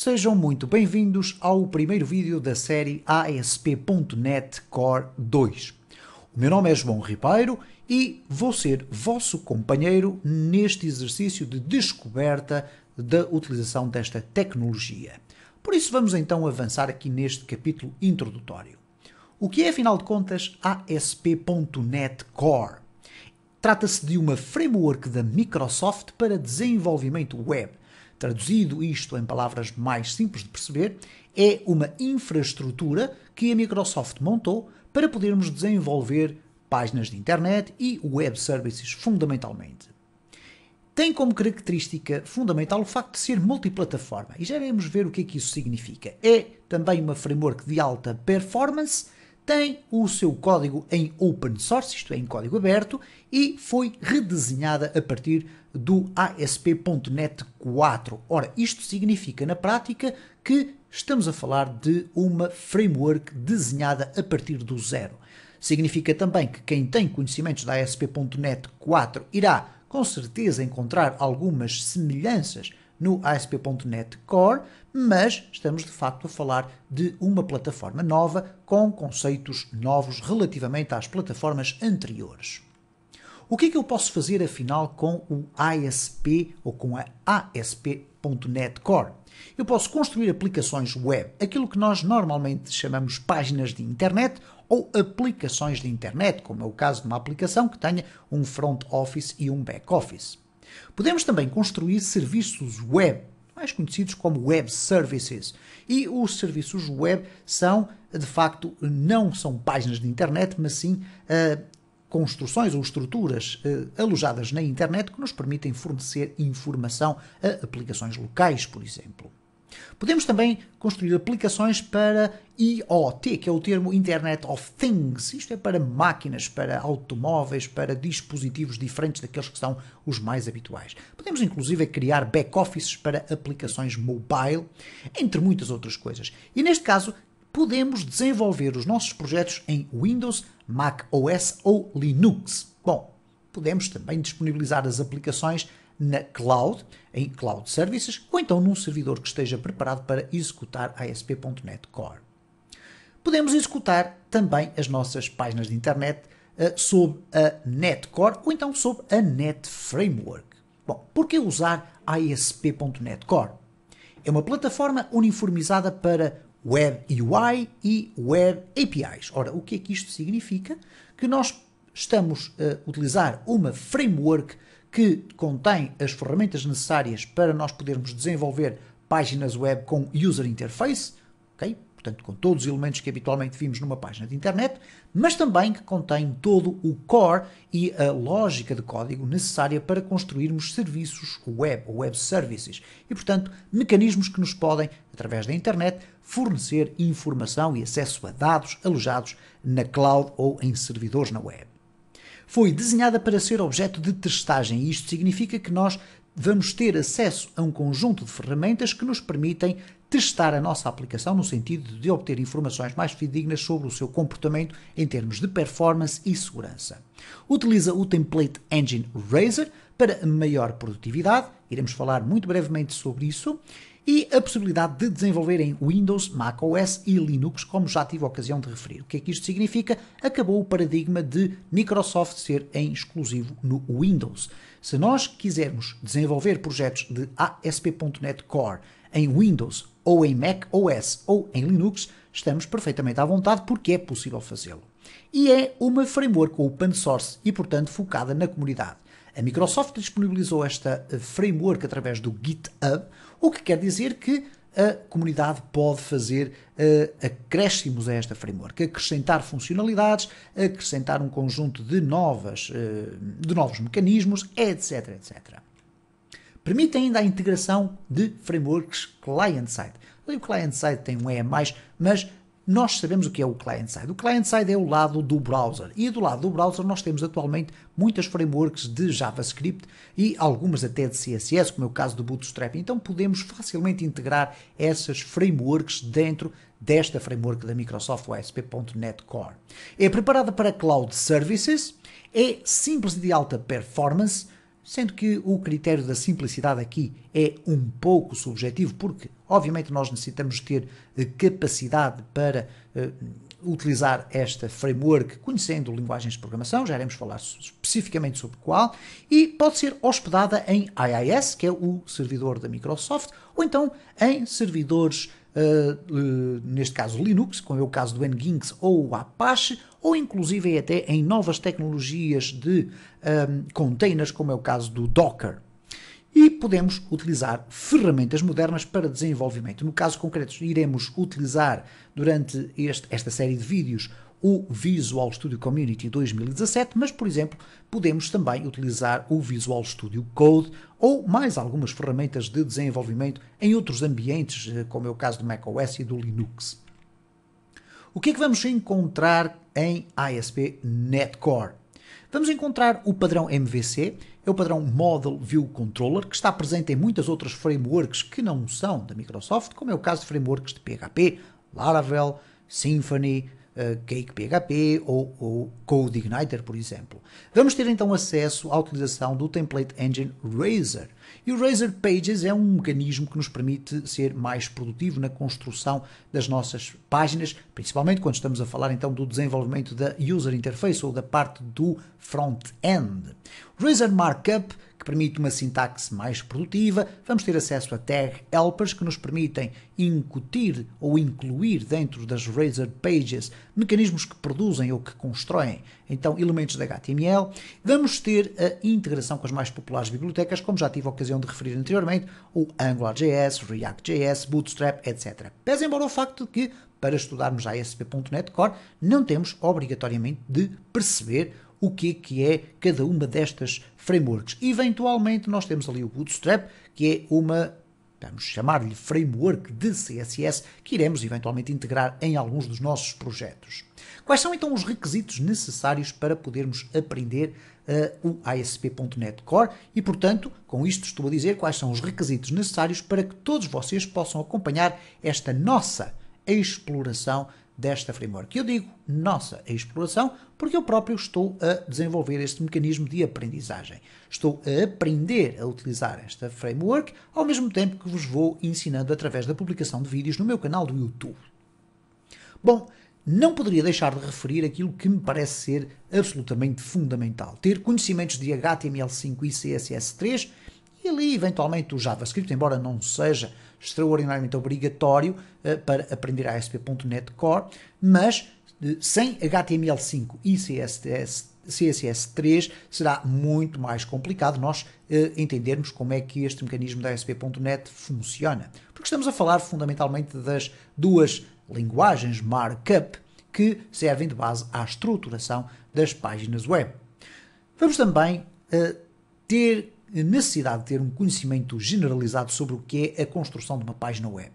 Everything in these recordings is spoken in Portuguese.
Sejam muito bem-vindos ao primeiro vídeo da série ASP.NET Core 2. O meu nome é João Ribeiro e vou ser vosso companheiro neste exercício de descoberta da utilização desta tecnologia. Por isso vamos então avançar aqui neste capítulo introdutório. O que é, afinal de contas, ASP.NET Core? Trata-se de uma framework da Microsoft para desenvolvimento web – Traduzido isto em palavras mais simples de perceber, é uma infraestrutura que a Microsoft montou para podermos desenvolver páginas de internet e web services fundamentalmente. Tem como característica fundamental o facto de ser multiplataforma e já iremos ver o que é que isso significa. É também uma framework de alta performance, tem o seu código em open source, isto é, em código aberto, e foi redesenhada a partir do ASP.NET 4. Ora, isto significa na prática que estamos a falar de uma framework desenhada a partir do zero. Significa também que quem tem conhecimentos da ASP.NET 4 irá com certeza encontrar algumas semelhanças no ASP.NET Core, mas estamos de facto a falar de uma plataforma nova com conceitos novos relativamente às plataformas anteriores. O que é que eu posso fazer afinal com o ASP ou com a ASP.NET Core? Eu posso construir aplicações web, aquilo que nós normalmente chamamos páginas de internet ou aplicações de internet, como é o caso de uma aplicação que tenha um front office e um back office. Podemos também construir serviços web, mais conhecidos como web services. E os serviços web são, de facto, não são páginas de internet, mas sim uh, construções ou estruturas eh, alojadas na internet que nos permitem fornecer informação a aplicações locais, por exemplo. Podemos também construir aplicações para IoT, que é o termo Internet of Things. Isto é para máquinas, para automóveis, para dispositivos diferentes daqueles que são os mais habituais. Podemos inclusive criar back-offices para aplicações mobile, entre muitas outras coisas. E neste caso, podemos desenvolver os nossos projetos em Windows, Mac OS ou Linux. Bom, podemos também disponibilizar as aplicações na cloud, em cloud services, ou então num servidor que esteja preparado para executar ASP.NET Core. Podemos executar também as nossas páginas de internet uh, sob a Core ou então sob a Net Framework. Bom, por que usar ASP.NET Core? É uma plataforma uniformizada para Web UI e Web APIs. Ora, o que é que isto significa? Que nós estamos a utilizar uma framework que contém as ferramentas necessárias para nós podermos desenvolver páginas web com user interface, ok? portanto, com todos os elementos que habitualmente vimos numa página de internet, mas também que contém todo o core e a lógica de código necessária para construirmos serviços web ou web services e, portanto, mecanismos que nos podem, através da internet, fornecer informação e acesso a dados alojados na cloud ou em servidores na web foi desenhada para ser objeto de testagem e isto significa que nós vamos ter acesso a um conjunto de ferramentas que nos permitem testar a nossa aplicação no sentido de obter informações mais fidedignas sobre o seu comportamento em termos de performance e segurança. Utiliza o template engine Razor para maior produtividade, iremos falar muito brevemente sobre isso, e a possibilidade de desenvolver em Windows, Mac OS e Linux, como já tive a ocasião de referir. O que é que isto significa? Acabou o paradigma de Microsoft ser em exclusivo no Windows. Se nós quisermos desenvolver projetos de ASP.NET Core em Windows ou em Mac OS ou em Linux, estamos perfeitamente à vontade porque é possível fazê-lo. E é uma framework open source e, portanto, focada na comunidade. A Microsoft disponibilizou esta eh, framework através do GitHub, o que quer dizer que a comunidade pode fazer uh, acréscimos a esta framework, acrescentar funcionalidades, acrescentar um conjunto de, novas, uh, de novos mecanismos, etc, etc. Permite ainda a integração de frameworks client-side. O client-side tem um E mais, mas nós sabemos o que é o client-side. O client-side é o lado do browser. E do lado do browser nós temos atualmente muitas frameworks de JavaScript e algumas até de CSS, como é o caso do Bootstrap. Então podemos facilmente integrar essas frameworks dentro desta framework da Microsoft, OSP.NET ASP.NET Core. É preparada para Cloud Services, é simples e de alta performance, Sendo que o critério da simplicidade aqui é um pouco subjetivo, porque, obviamente, nós necessitamos ter eh, capacidade para uh, utilizar esta framework, conhecendo linguagens de programação, já iremos falar especificamente sobre qual, e pode ser hospedada em IIS, que é o servidor da Microsoft, ou então em servidores eh, eh, neste caso Linux, como é o caso do Nginx ou o Apache, ou inclusive até em novas tecnologias de um, ehm, containers, como é o caso do Docker. E podemos utilizar ferramentas modernas para desenvolvimento. No caso concreto, iremos utilizar durante este, esta série de vídeos o Visual Studio Community 2017, mas, por exemplo, podemos também utilizar o Visual Studio Code ou mais algumas ferramentas de desenvolvimento em outros ambientes, eh, como é o caso do macOS e do Linux. O que é que vamos encontrar em ISP Netcore? Vamos encontrar o padrão MVC, é o padrão Model View Controller, que está presente em muitas outras frameworks que não são da Microsoft, como é o caso de frameworks de PHP, Laravel, Symfony, CakePHP Cake PHP ou, ou Code Igniter, por exemplo. Vamos ter então acesso à utilização do template engine Razor. E o Razor Pages é um mecanismo que nos permite ser mais produtivo na construção das nossas páginas, principalmente quando estamos a falar então do desenvolvimento da user interface ou da parte do front-end. Razor Markup permite uma sintaxe mais produtiva, vamos ter acesso a tag helpers que nos permitem incutir ou incluir dentro das Razor Pages mecanismos que produzem ou que constroem, então, elementos de HTML. Vamos ter a integração com as mais populares bibliotecas, como já tive a ocasião de referir anteriormente, o AngularJS, React.js, Bootstrap, etc. Pese embora o facto de que, para estudarmos ASP.NET Core, não temos obrigatoriamente de perceber o que é que é cada uma destas frameworks. Eventualmente nós temos ali o Bootstrap, que é uma vamos chamar-lhe framework de CSS, que iremos eventualmente integrar em alguns dos nossos projetos. Quais são então os requisitos necessários para podermos aprender uh, o ASP.NET Core? E, portanto, com isto estou a dizer quais são os requisitos necessários para que todos vocês possam acompanhar esta nossa exploração desta framework. Eu digo nossa exploração porque eu próprio estou a desenvolver este mecanismo de aprendizagem. Estou a aprender a utilizar esta framework ao mesmo tempo que vos vou ensinando através da publicação de vídeos no meu canal do YouTube. Bom, não poderia deixar de referir aquilo que me parece ser absolutamente fundamental: ter conhecimentos de HTML5 e CSS3 e ali eventualmente o JavaScript, embora não seja extraordinariamente obrigatório uh, para aprender a ASP.NET Core, mas eh, sem HTML5 e CSS, CSS3 será muito mais complicado nós uh, entendermos como é que este mecanismo da ASP.NET funciona. Porque estamos a falar fundamentalmente das duas linguagens markup que servem de base à estruturação das páginas web. Vamos também ter necessidade de ter um conhecimento generalizado sobre o que é a construção de uma página web.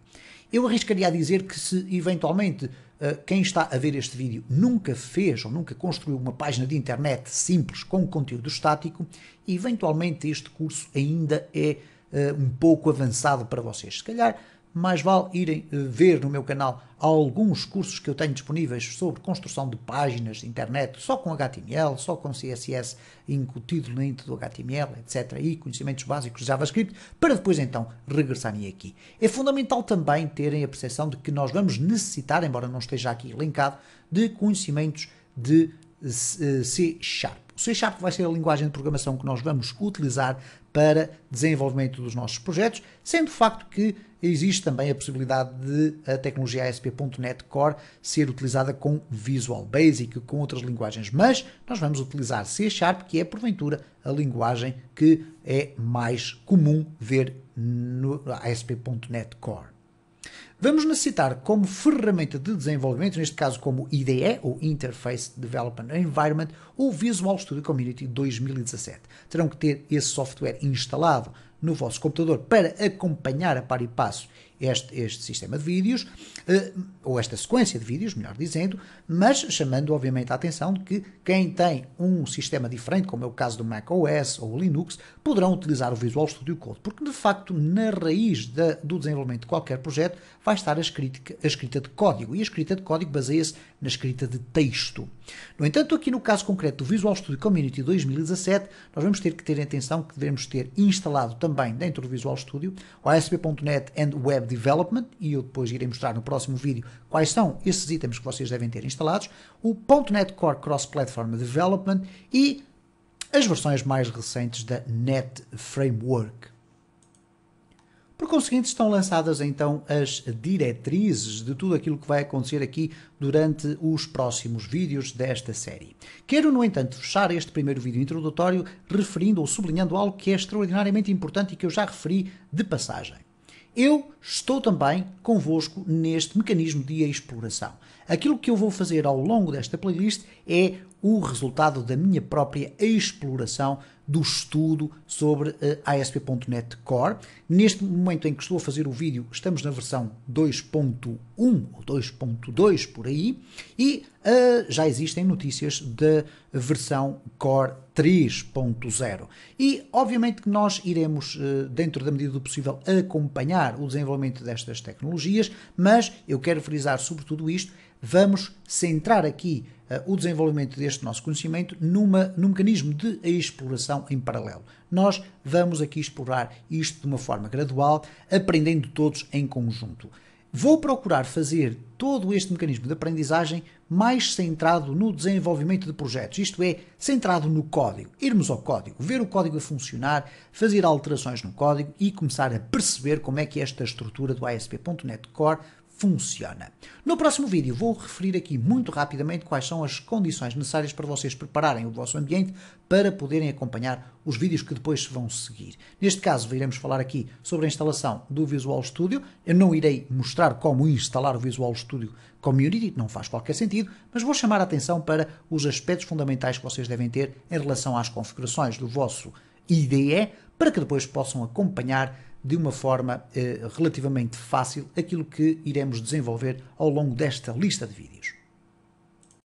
Eu arriscaria a dizer que se eventualmente eh, quem está a ver este vídeo nunca fez ou nunca construiu uma página de internet simples com conteúdo estático, eventualmente este curso ainda é eh, um pouco avançado para vocês. Se calhar mais vale irem eh, ver no meu canal alguns cursos que eu tenho disponíveis sobre construção de páginas de internet, só com HTML, só com CSS incutido dentro do HTML, etc. E conhecimentos básicos de JavaScript, para depois então regressarem aqui. É fundamental também terem a percepção de que nós vamos necessitar, embora não esteja aqui linkado, de conhecimentos de eh, C Sharp. O C Sharp vai ser a linguagem de programação que nós vamos utilizar para desenvolvimento dos nossos projetos, sendo o facto que existe também a possibilidade de a tecnologia ASP.NET Core ser utilizada com Visual Basic, com outras linguagens, mas nós vamos utilizar C Sharp, que é porventura a linguagem que é mais comum ver no ASP.NET Core. Vamos necessitar como ferramenta de desenvolvimento, neste caso como IDE, ou Interface Development Environment, ou Visual Studio Community 2017. Terão que ter esse software instalado no vosso computador para acompanhar a par e passo este, este sistema de vídeos, eh, ou esta sequência de vídeos, melhor dizendo, mas chamando obviamente a atenção de que quem tem um sistema diferente, como é o caso do Mac OS ou Linux, poderão utilizar o Visual Studio Code, porque de facto na raiz do desenvolvimento de qualquer projeto vai estar a escrita, a escrita de código, e a escrita de código baseia-se na escrita de texto. No entanto, aqui no caso concreto do Visual Studio Community 2017, nós vamos ter que ter atenção que devemos ter instalado também dentro do Visual Studio o ASP.NET and Web Development, e eu depois irei mostrar no próximo vídeo quais são esses itens que vocês devem ter instalados, o .NET Core Cross Platform Development e as versões mais recentes da .NET Framework. Por conseguinte, estão lançadas então as diretrizes de tudo aquilo que vai acontecer aqui durante os próximos vídeos desta série. Quero, no entanto, fechar este primeiro vídeo introdutório referindo ou sublinhando algo que é extraordinariamente importante e que eu já referi de passagem eu estou também convosco neste mecanismo de exploração. Aquilo que eu vou fazer ao longo desta playlist é o resultado da minha própria exploração do estudo sobre uh, eh, ASP.NET Core. Neste momento em que estou a fazer o vídeo, estamos na versão 2.1 ou 2.2 por aí, e uh, já existem notícias da versão Core 3.0. E obviamente que nós iremos, uh, dentro da medida do possível, acompanhar o desenvolvimento destas tecnologias, mas eu quero frisar sobre tudo isto, vamos centrar aqui eh, o desenvolvimento deste nosso conhecimento numa, num mecanismo de exploração em paralelo. Nós vamos aqui explorar isto de uma forma gradual, aprendendo todos em conjunto. Vou procurar fazer todo este mecanismo de aprendizagem mais centrado no desenvolvimento de projetos, isto é, centrado no código. Irmos ao código, ver o código a funcionar, fazer alterações no código e começar a perceber como é que esta estrutura do ASP.NET Core funciona. No próximo vídeo vou referir aqui muito rapidamente quais são as condições necessárias para vocês prepararem o vosso ambiente para poderem acompanhar os vídeos que depois vão seguir. Neste caso, iremos falar aqui sobre a instalação do Visual Studio. Eu não irei mostrar como instalar o Visual Studio Community, não faz qualquer sentido, mas vou chamar a atenção para os aspectos fundamentais que vocês devem ter em relação às configurações do vosso IDE para que depois possam acompanhar de uma forma eh, relativamente fácil aquilo que iremos desenvolver ao longo desta lista de vídeos.